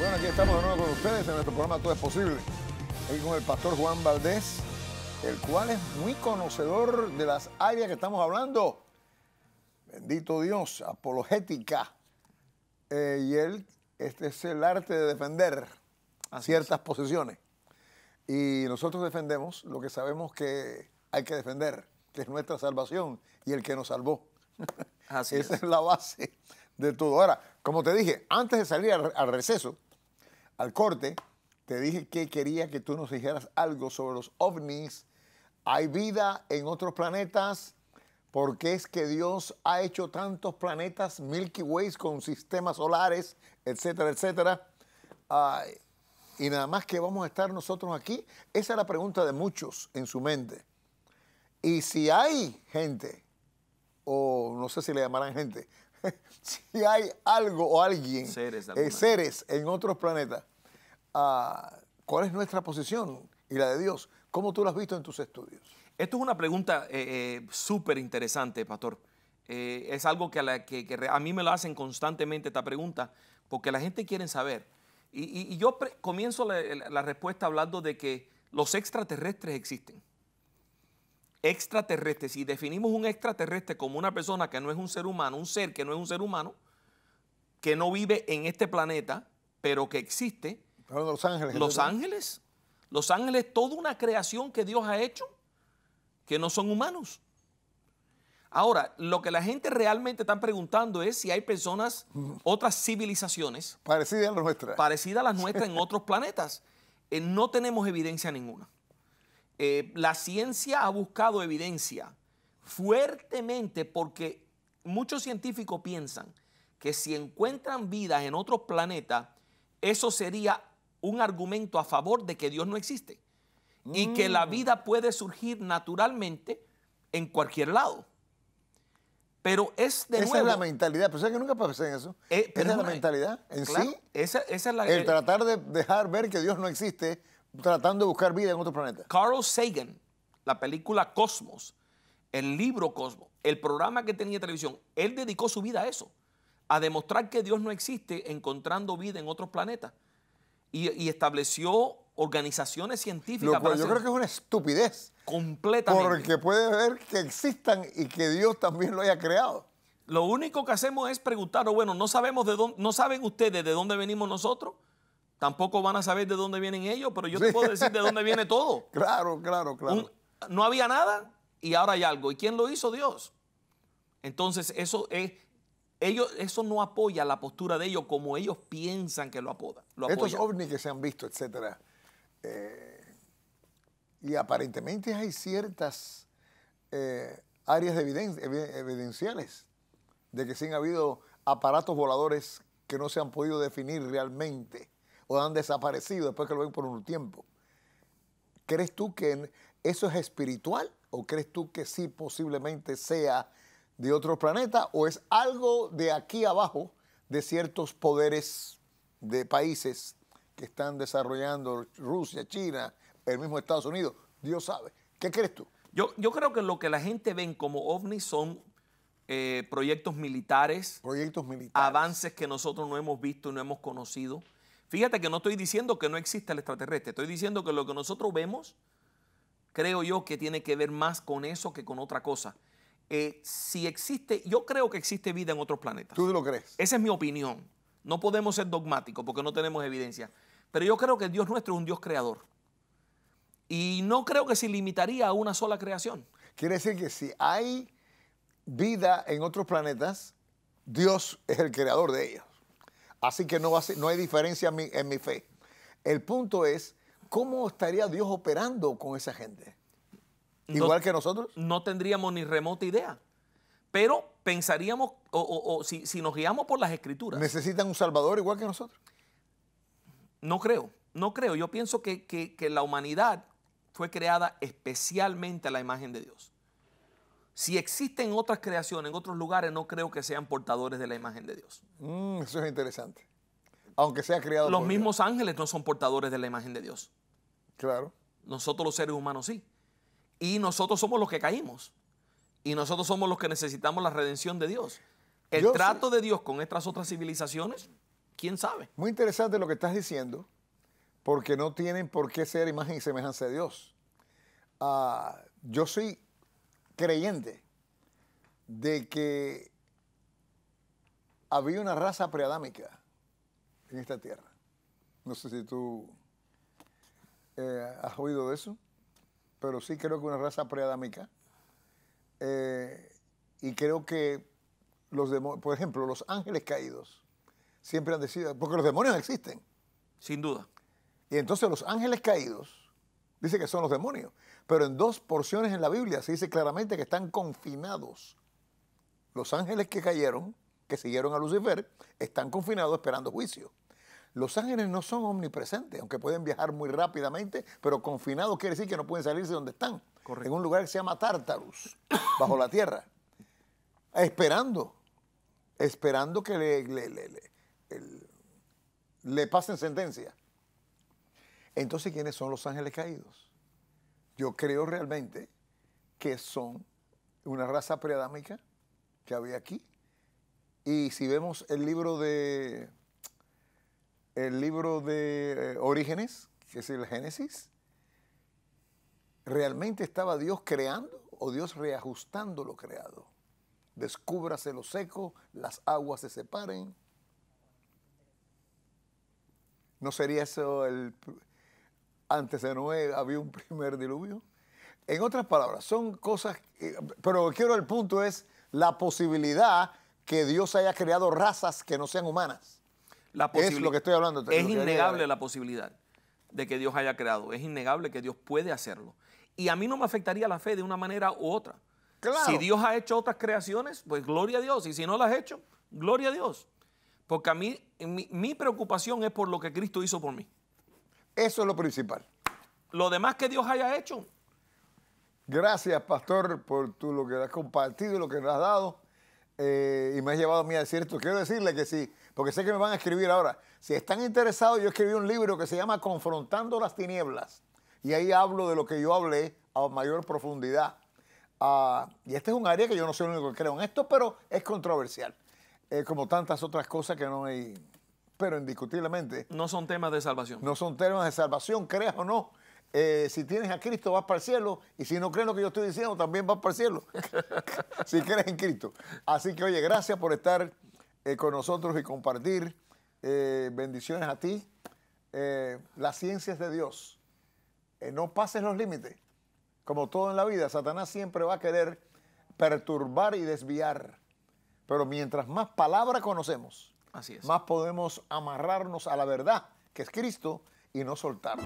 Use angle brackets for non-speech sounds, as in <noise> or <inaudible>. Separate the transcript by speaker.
Speaker 1: Bueno, aquí estamos de nuevo con ustedes en nuestro programa Todo es Posible. Aquí con el pastor Juan Valdés, el cual es muy conocedor de las áreas que estamos hablando. Bendito Dios, apologética. Eh, y él, este es el arte de defender a ciertas posiciones. Y nosotros defendemos lo que sabemos que hay que defender, que es nuestra salvación y el que nos salvó. Así <laughs> Esa es. la base de todo. Ahora, como te dije, antes de salir al receso, al corte, te dije que quería que tú nos dijeras algo sobre los ovnis. ¿Hay vida en otros planetas? ¿Por qué es que Dios ha hecho tantos planetas Milky Ways con sistemas solares, etcétera, etcétera? y nada más que vamos a estar nosotros aquí. Esa es la pregunta de muchos en su mente. Y si hay gente, o no sé si le llamarán gente, <laughs> si hay algo o alguien, seres, eh, seres en otros planetas, a cuál es nuestra posición y la de Dios. ¿Cómo tú lo has visto en tus estudios? Esto
Speaker 2: es una pregunta eh, eh, súper interesante, pastor. Eh, es algo que a, mí me lo hacen constantemente esta pregunta, porque la gente quiere saber. Y, yo comienzo la, la respuesta hablando de que los extraterrestres existen extraterrestres, si definimos un extraterrestre como una persona que no es un ser humano, un ser que no es un ser humano, que no vive en este planeta, pero que existe,
Speaker 1: los Ángeles. Los
Speaker 2: Ángeles. Los Ángeles toda una creación que Dios ha hecho que no son humanos. Ahora, lo que la gente realmente está preguntando es si hay personas, otras civilizaciones.
Speaker 1: Parecidas a las nuestras. Parecidas
Speaker 2: a las nuestras en otros planetas. Eh, no tenemos evidencia ninguna. Eh, la ciencia ha buscado evidencia fuertemente porque muchos científicos piensan que si encuentran vidas en otros planetas, eso sería un argumento a favor de que Dios no existe y que la mm. vida puede surgir naturalmente en cualquier lado. Pero es de nuevo. Esa es la
Speaker 1: mentalidad. Pero que nunca pensé en eso. Eh, esa es la mentalidad en sí. Esa, es la. El, el eh, tratar de dejar ver que Dios no existe, tratando de buscar vida en otro planeta. Carl Sagan, la película
Speaker 2: Cosmos, el libro Cosmos, el programa que tenía televisión, él dedicó su vida a eso, a demostrar que Dios no existe encontrando vida en otros planetas y, estableció organizaciones científicas. Lo cual yo creo que es
Speaker 1: una estupidez. Completamente. Porque puede ver que existan y que Dios también lo haya creado. Lo único que hacemos es
Speaker 2: preguntar, o bueno, no sabemos de dónde, no saben ustedes de dónde venimos nosotros, tampoco van a saber de dónde vienen ellos, pero yo te puedo decir de dónde viene
Speaker 1: todo. <laughs> claro, claro, claro.
Speaker 2: no había nada y ahora hay algo. ¿Y quién lo hizo? Dios. Entonces, eso es, ellos, eso no apoya la postura de ellos como ellos piensan que lo, apoda Estos ovnis
Speaker 1: que se han visto, etcétera, eh, y aparentemente hay ciertas eh, áreas de evidenciales de que sí han habido aparatos voladores que no se han podido definir realmente o han desaparecido después que lo ven por un tiempo. ¿Crees tú que eso es espiritual o crees tú que sí posiblemente sea de otro planeta o es algo de aquí abajo de ciertos poderes de países que están desarrollando Rusia, China, el mismo Estados Unidos. Dios sabe. ¿Qué crees tú? Yo,
Speaker 2: yo creo que lo que la gente ve como ovnis son eh, proyectos militares. Proyectos Avances que nosotros no hemos visto y no hemos conocido. Fíjate que no estoy diciendo que no exista el extraterrestre, estoy diciendo que lo que nosotros vemos, creo yo que tiene que ver más con eso que con otra cosa. Eh, si existe, yo creo que existe vida en otros planetas. ¿Tú lo crees? Esa es mi opinión. No podemos ser dogmáticos porque no tenemos evidencia. Pero yo creo que Dios nuestro es un Dios creador. Y no creo que se limitaría a una sola creación.
Speaker 1: Quiere decir que si hay vida en otros planetas, Dios es el creador de ellos. Así que no, hay diferencia en mi fe. El punto es, ¿cómo estaría Dios operando con esa gente? Igual que
Speaker 2: nosotros. No tendríamos ni remota idea. Pero pensaríamos, o, si, nos guiamos por las escrituras.
Speaker 1: ¿Necesitan un Salvador igual que nosotros?
Speaker 2: No creo, no creo. Yo pienso que, la humanidad fue creada especialmente a la imagen de Dios. Si existen otras creaciones en otros lugares, no creo que sean portadores de la imagen de
Speaker 1: Dios. Mm, eso es interesante. Aunque sea creado. Los mismos
Speaker 2: ángeles no son portadores de la imagen de Dios. Claro. Nosotros los seres humanos sí. Y nosotros somos los que caímos. Y nosotros somos los que necesitamos la redención de Dios. El trato de Dios con estas otras civilizaciones, quién sabe.
Speaker 1: Muy interesante lo que estás diciendo, porque no tienen por qué ser imagen y semejanza de Dios. Ah, yo soy creyente de que había una raza preadámica en esta tierra. No sé si tú eh, has oído de eso pero sí creo que una raza preadámica. Eh, y creo que los demonios, por ejemplo, los ángeles caídos siempre han decidido, porque los demonios existen. Sin duda. Y entonces los ángeles caídos, dice que son los demonios, pero en dos porciones en la Biblia se dice claramente que están confinados. Los ángeles que cayeron, que siguieron a Lucifer, están confinados esperando juicio. Los ángeles no son omnipresentes, aunque pueden viajar muy rápidamente, pero confinados quiere decir que no pueden salirse de donde están. Correcto. En un lugar que se llama Tartarus, <coughs> bajo la tierra. Esperando, esperando que le, le, le pasen sentencia. Entonces, ¿quiénes son los ángeles caídos? Yo creo realmente que son una raza preadámica que había aquí. Y si vemos el libro de el libro de eh, Orígenes, que es el Génesis, ¿realmente estaba Dios creando o Dios reajustando lo creado? Descúbrase lo seco, las aguas se separen. ¿No sería eso el... Antes de Noé había un <laughs> primer diluvio? En otras palabras, son cosas, pero quiero el punto es la posibilidad que Dios haya creado razas que no sean humanas
Speaker 2: es lo que estoy hablando. Es innegable la posibilidad de que Dios haya creado. Es innegable que Dios puede hacerlo. Y a mí no me afectaría la fe de una manera u otra. Claro. Si Dios ha hecho otras creaciones, pues gloria a Dios. Y si no las ha hecho, gloria a Dios. Porque a mí, mi, preocupación es por lo que Cristo hizo por mí.
Speaker 1: Eso es lo principal. Lo demás que Dios haya hecho. Gracias, pastor, por tú lo que has compartido, y lo que nos has dado. Eh, y me ha llevado a mí a decir esto. Quiero decirle que sí, porque sé que me van a escribir ahora. Si están interesados, yo escribí un libro que se llama Confrontando las Tinieblas. Y ahí hablo de lo que yo hablé a mayor profundidad. Ah, y este es un área que yo no soy el único que creo en esto, pero es controversial. Eh, como tantas otras cosas que no hay, pero indiscutiblemente.
Speaker 2: No son temas de salvación.
Speaker 1: No son temas de salvación, creas o no. Eh, si tienes a Cristo vas para el cielo y si no crees lo que yo estoy diciendo también vas para el cielo, <laughs> si crees en Cristo. Así que oye, gracias por estar eh, con nosotros y compartir. Eh, bendiciones a ti. las ciencias de Dios. no pases los límites. Como todo en la vida, Satanás siempre va a querer perturbar y desviar. Pero mientras más palabra conocemos, Así es. más podemos amarrarnos a la verdad, que es Cristo, y no soltarlo.